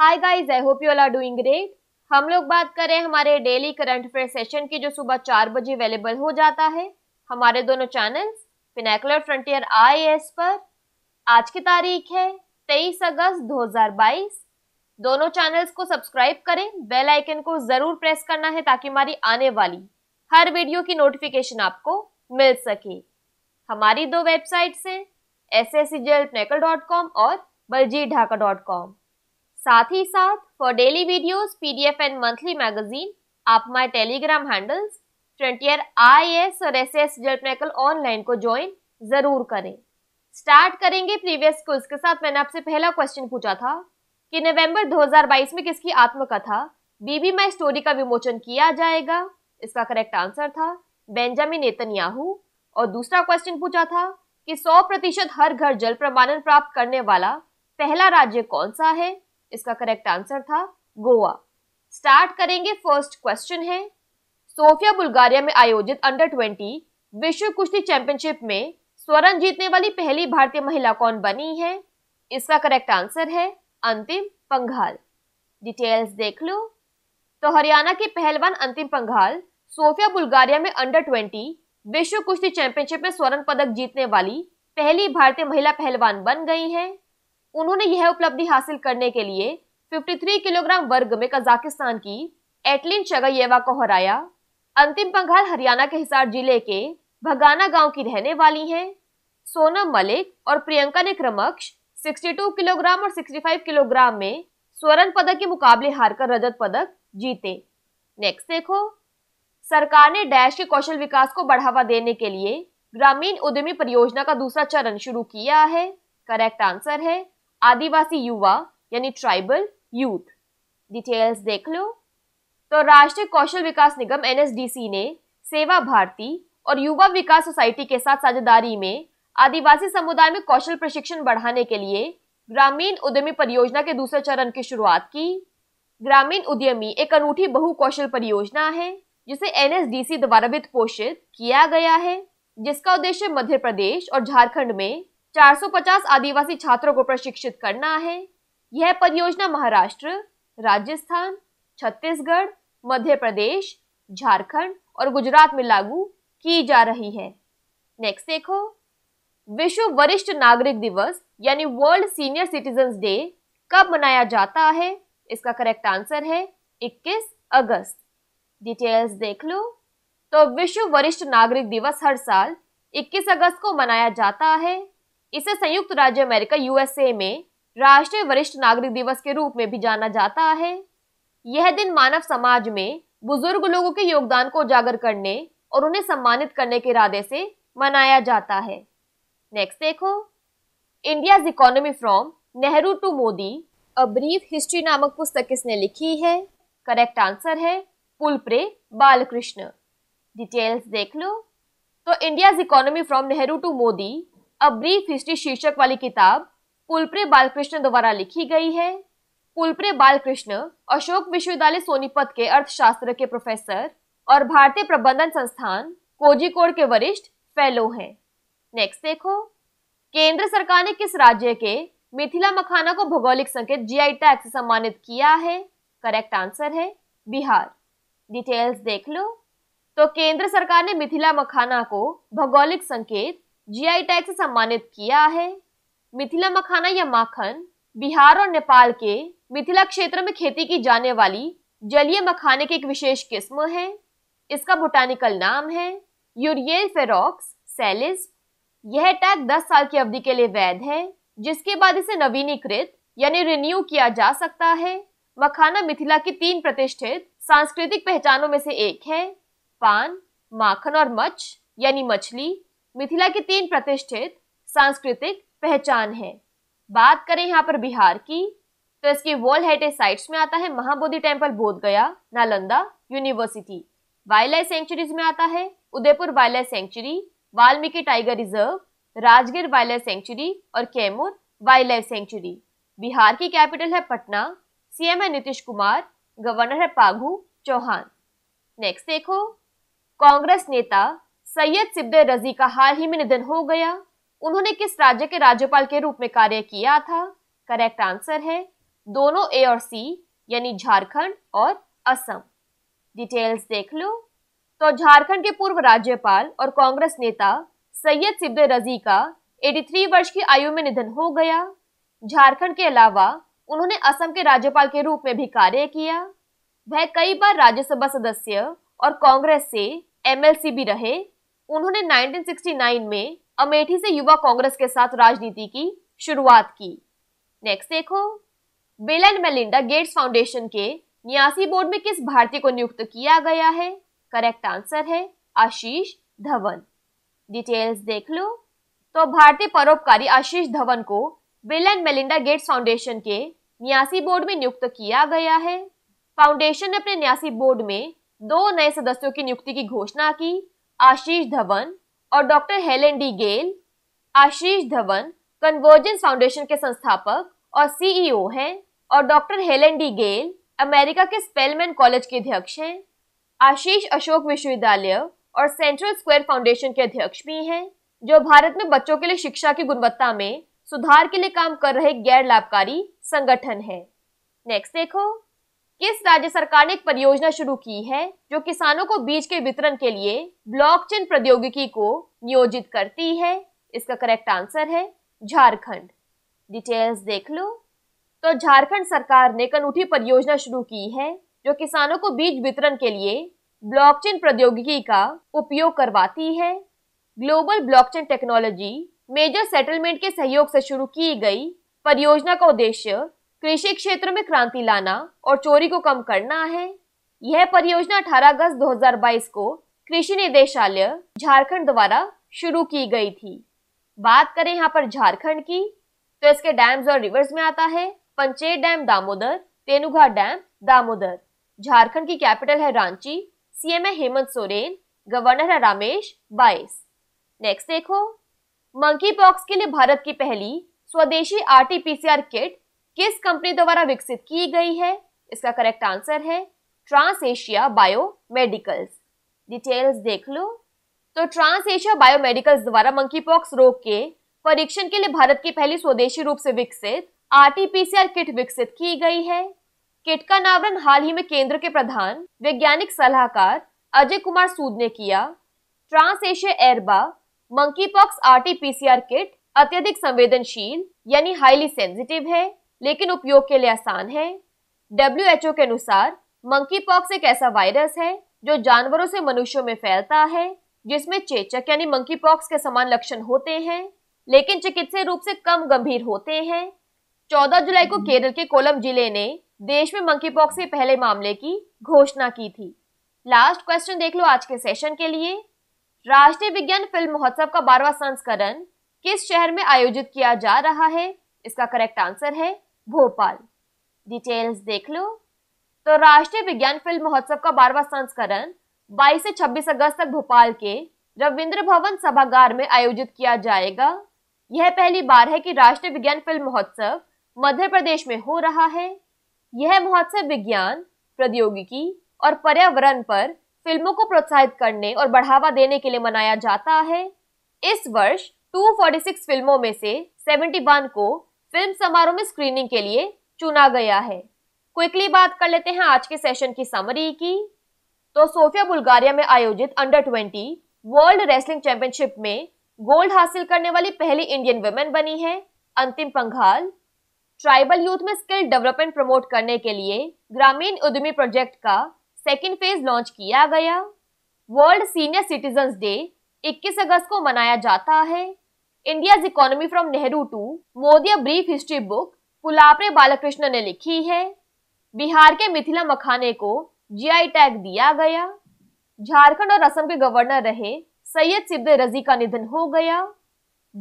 hi guys I hope you all are doing great हम लोग बात कर रहे हैं हमारे डेली करंट अफेयर सेशन की जो सुबह चार बजे अवेलेबल हो जाता है हमारे दोनों चैनल्स फिनेकुलर फ्रंटियर आई पर आज की तारीख है तेईस अगस्त 2022 दोनों चैनल्स को सब्सक्राइब करें बेल आइकन को जरूर प्रेस करना है ताकि हमारी आने वाली हर वीडियो की नोटिफिकेशन आपको मिल सके हमारी दो वेबसाइट्स हैं एस एस सी और बलजी ढाका डॉट कॉम साथ ही साथ for daily videos, PDF and monthly magazine आप my Telegram handles Frontier IAS और एसएस जेटमेकल ऑनलाइन को ज्वाइन जरूर करें स्टार्ट करेंगे प्रीवियस क्विज के साथ मैंने आपसे पहला क्वेश्चन पूछा था कि नवंबर 2022 में किसकी आत्मकथा बीबी माई स्टोरी का विमोचन किया जाएगा इसका करेक्ट आंसर था बेंजामिन नेतन्याहू और दूसरा क्वेश्चन पूछा था कि 100 प्रतिशत हर घर जल प्रमाणन प्राप्त करने वाला पहला राज्य कौन सा है इसका करेक्ट आंसर था गोवा स्टार्ट करेंगे फर्स्ट क्वेश्चन है सोफिया बुल्गारिया में आयोजित अंडर ट्वेंटी विश्व कुश्ती चैंपियनशिप में स्वर्ण जीतने वाली पहली भारतीय महिला कौन बनी है इसका करेक्ट आंसर है अंतिम पंघाल डिटेल्स देख लो तो हरियाणा के पहलवान अंतिम पंघाल सोफिया बुल्गारिया में अंडर ट्वेंटी विश्व कुश्ती चैंपियनशिप में स्वर्ण पदक जीतने वाली पहली भारतीय महिला पहलवान बन गई हैं उन्होंने यह उपलब्धि हासिल करने के लिए 53 किलोग्राम वर्ग में कजाकिस्तान की एटलिन चगायेवा को हराया अंतिम पंघाल हरियाणा के हिसार जिले के भगाना गांव की रहने वाली हैं सोनम मलिक और प्रियंका ने क्रमक्ष 62 किलोग्राम और 65 किलोग्राम में स्वर्ण पदक के मुकाबले हारकर रजत पदक जीते नेक्स्ट देखो सरकार ने डैश के कौशल विकास को बढ़ावा देने के लिए ग्रामीण उद्यमी परियोजना का दूसरा चरण शुरू किया है करेक्ट आंसर है आदिवासी युवा यानी ट्राइबल यूथ डिटेल्स देख लो तो राष्ट्रीय कौशल विकास निगम एनएसडीसी ने सेवा भारती और युवा विकास सोसाइटी के साथ साझेदारी में आदिवासी समुदाय में कौशल प्रशिक्षण बढ़ाने के लिए ग्रामीण उद्यमी परियोजना के दूसरे चरण की शुरुआत की ग्रामीण उद्यमी एक अनूठी बहु कौशल परियोजना है जिसे सी द्वारा वित्त पोषित किया गया है जिसका उद्देश्य मध्य प्रदेश और झारखंड में 450 आदिवासी छात्रों को प्रशिक्षित करना है यह परियोजना महाराष्ट्र राजस्थान छत्तीसगढ़ मध्य प्रदेश झारखंड और गुजरात में लागू की जा रही है नेक्स्ट देखो विश्व वरिष्ठ नागरिक दिवस यानी वर्ल्ड सीनियर सिटीजन डे कब मनाया जाता है इसका करेक्ट आंसर है 21 अगस्त डिटेल्स देख लो तो विश्व वरिष्ठ नागरिक दिवस हर साल 21 अगस्त को मनाया जाता है इसे संयुक्त राज्य अमेरिका यूएसए में राष्ट्रीय वरिष्ठ नागरिक दिवस के रूप में भी जाना जाता है यह दिन मानव समाज में बुजुर्ग लोगों के योगदान को उजागर करने और उन्हें सम्मानित करने के इरादे से मनाया जाता है नेक्स्ट देखो India's economy from Nehru to Modi a brief history नामक पुस्तक किसने लिखी है करेक्ट आंसर है पुलप्रे बालकृष्ण डिटेल्स देख लो तो India's economy from Nehru to Modi a brief history शीर्षक वाली किताब पुलप्रे बालकृष्ण द्वारा लिखी गई है पुलप्रे बालकृष्ण अशोक विश्वविद्यालय सोनीपत के अर्थशास्त्र के प्रोफेसर और भारतीय प्रबंधन संस्थान कोजिकोड के वरिष्ठ फेलो हैं नेक्स्ट देखो केंद्र सरकार ने किस राज्य के मिथिला मखाना को भौगोलिक संकेत जीआई टैग से सम्मानित किया है करेक्ट आंसर है बिहार डिटेल्स देख लो तो केंद्र सरकार ने मिथिला मखाना को भौगोलिक संकेत जीआई टैग से सम्मानित किया है मिथिला मखाना या माखन बिहार और नेपाल के मिथिला क्षेत्र में खेती की जाने वाली जलीय मखाने की एक विशेष किस्म है इसका बोटानिकल नाम है यूरियल फेरोक्स सेलिस यह टैग 10 साल की अवधि के लिए वैध है जिसके बाद इसे नवीनीकृत यानी रिन्यू किया जा सकता है मखाना मिथिला की तीन प्रतिष्ठित सांस्कृतिक पहचानों में से एक है पान माखन और मच्छ यानी मछली मिथिला की तीन प्रतिष्ठित सांस्कृतिक पहचान है बात करें यहाँ पर बिहार की तो इसकी वर्ल्ड हेरिटेज साइट्स में आता है Mahabodhi temple Bodh Gaya Nalanda university wildlife sanctuaries में आता है Udaipur wildlife sanctuary Valmiki tiger reserve Rajgir wildlife sanctuary और Kaimur wildlife sanctuary Bihar की कैपिटल है पटना सीएम है नीतीश कुमार गवर्नर है पागू चौहान नेक्स्ट देखो कांग्रेस नेता सैयद सिब्दे रजी का हाल ही में निधन हो गया उन्होंने किस राज्य के राज्यपाल के रूप में कार्य किया था करेक्ट आंसर है दोनों ए और सी यानी झारखंड और असम डिटेल्स देख लो तो झारखंड के पूर्व राज्यपाल और कांग्रेस नेता सैयद सिब्दे रजी का 83 वर्ष की आयु में निधन हो गया झारखंड के अलावा उन्होंने असम के राज्यपाल के रूप में भी कार्य किया वह कई बार राज्यसभा सदस्य और कांग्रेस से एमएलसी भी रहे उन्होंने 1969 में अमेठी से युवा कांग्रेस के साथ राजनीति की शुरुआत की नेक्स्ट देखो Bill and Melinda Gates Foundation के न्यासी बोर्ड में किस भारतीय को नियुक्त किया गया है करेक्ट आंसर है आशीष धवन डिटेल्स देख लो तो भारतीय परोपकारी आशीष धवन को Bill and Melinda Gates Foundation के न्यासी बोर्ड में नियुक्त किया गया है फाउंडेशन ने अपने न्यासी बोर्ड में दो नए सदस्यों की नियुक्ति की घोषणा की आशीष धवन और doctor Helene D Gayle Ashish Dhawan Convergence Foundation के संस्थापक और सीईओ e हैं और doctor Helene D Gayle America के स्पेलमैन कॉलेज के अध्यक्ष हैं आशीष अशोक विश्वविद्यालय और सेंट्रल स्क्वायर फाउंडेशन के अध्यक्ष भी हैं जो भारत में बच्चों के लिए शिक्षा की गुणवत्ता में सुधार के लिए काम कर रहे गैर लाभकारी संगठन है नेक्स्ट देखो किस राज्य सरकार ने एक परियोजना शुरू की है जो किसानों को बीज के वितरण के लिए ब्लॉकचेन प्रौद्योगिकी को नियोजित करती है इसका करेक्ट आंसर है झारखंड डिटेल्स देख लो तो झारखंड सरकार ने कनूठी परियोजना शुरू की है जो किसानों को बीज वितरण के लिए ब्लॉकचेन प्रौद्योगिकी का उपयोग करवाती है global blockchain technology major settlement के सहयोग से शुरू की गई परियोजना का उद्देश्य कृषि क्षेत्र में क्रांति लाना और चोरी को कम करना है यह परियोजना 18 अगस्त 2022 को कृषि निदेशालय झारखंड द्वारा शुरू की गई थी बात करें यहाँ पर झारखंड की तो इसके डैम्स और रिवर्स में आता है पंचेत डैम दामोदर तेनुघा डैम दामोदर झारखंड की कैपिटल है रांची सीएम है हेमंत सोरेन गवर्नर है रामेश बाइस नेक्स्ट देखो मंकी पॉक्स के लिए भारत की पहली स्वदेशी आरटीपीसीआर किट किस कंपनी द्वारा विकसित की गई है इसका करेक्ट आंसर है Trans Asia biomedicals details देख लो तो ट्रांस एशिया बायो मेडिकल्स द्वारा मंकी पॉक्स रोग के परीक्षण के लिए भारत की पहली स्वदेशी रूप से विकसित आरटीपीसीआर किट विकसित की गई है किट का अनावरण हाल ही में केंद्र के प्रधान वैज्ञानिक सलाहकार अजय कुमार सूद ने किया ट्रांस एशिया एयरबा मंकी पॉक्स आरटीपीसीआर किट अत्यधिक संवेदनशील यानी हाईली सेंसिटिव है लेकिन उपयोग के लिए आसान है डब्ल्यू एच ओ के अनुसार मंकी पॉक्स एक ऐसा वायरस है जो जानवरों से मनुष्यों में फैलता है जिसमें चेचक यानी मंकी पॉक्स के समान लक्षण होते हैं लेकिन चिकित्सीय रूप से कम गंभीर होते हैं 14 जुलाई को केरल के कोलम जिले ने देश में मंकी पॉक्स के पहले मामले की घोषणा की थी लास्ट क्वेश्चन देख लो आज के सेशन के लिए राष्ट्रीय विज्ञान फिल्म महोत्सव का बारवा संस्करण किस शहर में आयोजित किया जा रहा है इसका करेक्ट आंसर है भोपाल डिटेल्स देख लो तो राष्ट्रीय विज्ञान फिल्म महोत्सव का बारवा संस्करण 22 से 26 अगस्त तक भोपाल के रविंद्र भवन सभागार में आयोजित किया जाएगा यह पहली बार है कि राष्ट्रीय विज्ञान फिल्म महोत्सव मध्य प्रदेश में हो रहा है यह महोत्सव विज्ञान प्रौद्योगिकी और पर्यावरण पर फिल्मों को प्रोत्साहित करने और बढ़ावा देने के लिए मनाया जाता है इस वर्ष 246 फिल्मों में से 71 को फिल्म समारोह में स्क्रीनिंग के लिए चुना गया है क्विकली बात कर लेते हैं आज के सेशन की समरी की तो सोफिया बुल्गारिया में आयोजित under twenty world wrestling championship में गोल्ड हासिल करने वाली पहली इंडियन वुमेन बनी है अंतिम पंघाल ट्राइबल यूथ में स्किल डेवलपमेंट प्रमोट करने के लिए ग्रामीण उद्यमी प्रोजेक्ट का सेकेंड फेज लॉन्च किया गया वर्ल्ड सीनियर सिटीजन डे 21 अगस्त को मनाया जाता है India's economy from Nehru to Modi brief history book Pulapre Balakrishnan ने लिखी है बिहार के मिथिला मखाने को जीआई टैग दिया गया झारखंड और असम के गवर्नर रहे सैयद सिब्द रजी का निधन हो गया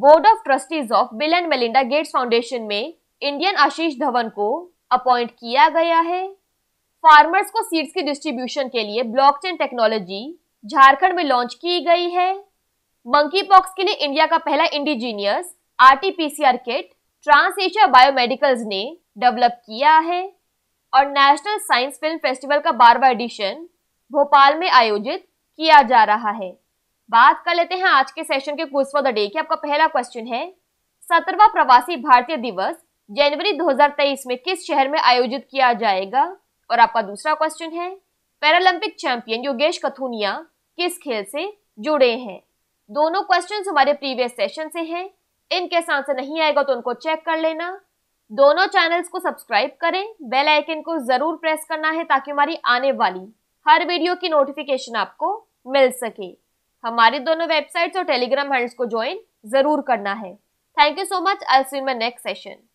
board of trustees of Bill and Melinda Gates Foundation में इंडियन आशीष धवन को अपॉइंट किया गया है फार्मर्स को सीड्स के डिस्ट्रीब्यूशन के लिए ब्लॉकचेन टेक्नोलॉजी झारखंड में लॉन्च की गई है मंकी पॉक्स के लिए इंडिया का पहला indigenous RTPCR kit Trans Asia biomedicals ने डेवलप किया है और नेशनल साइंस फिल्म फेस्टिवल का बारवा एडिशन भोपाल में आयोजित किया जा रहा है बात कर लेते हैं आज के सेशन के कुछ फॉर द डे की आपका पहला क्वेश्चन है सत्रवा प्रवासी भारतीय दिवस जनवरी 2023 में किस शहर में आयोजित किया जाएगा और आपका दूसरा क्वेश्चन है पैरालंपिक चैंपियन योगेश कथुनिया किस खेल से जुड़े हैं दोनों क्वेश्चन हमारे प्रीवियस सेशन से हैं इनकेस आंसर नहीं आएगा तो उनको चेक कर लेना दोनों चैनल्स को सब्सक्राइब करें बेल आइकन को जरूर प्रेस करना है ताकि हमारी आने वाली हर वीडियो की नोटिफिकेशन आपको मिल सके हमारी दोनों वेबसाइट्स और टेलीग्राम हैंडल्स को ज्वाइन जरूर करना है thank you so much I see my next session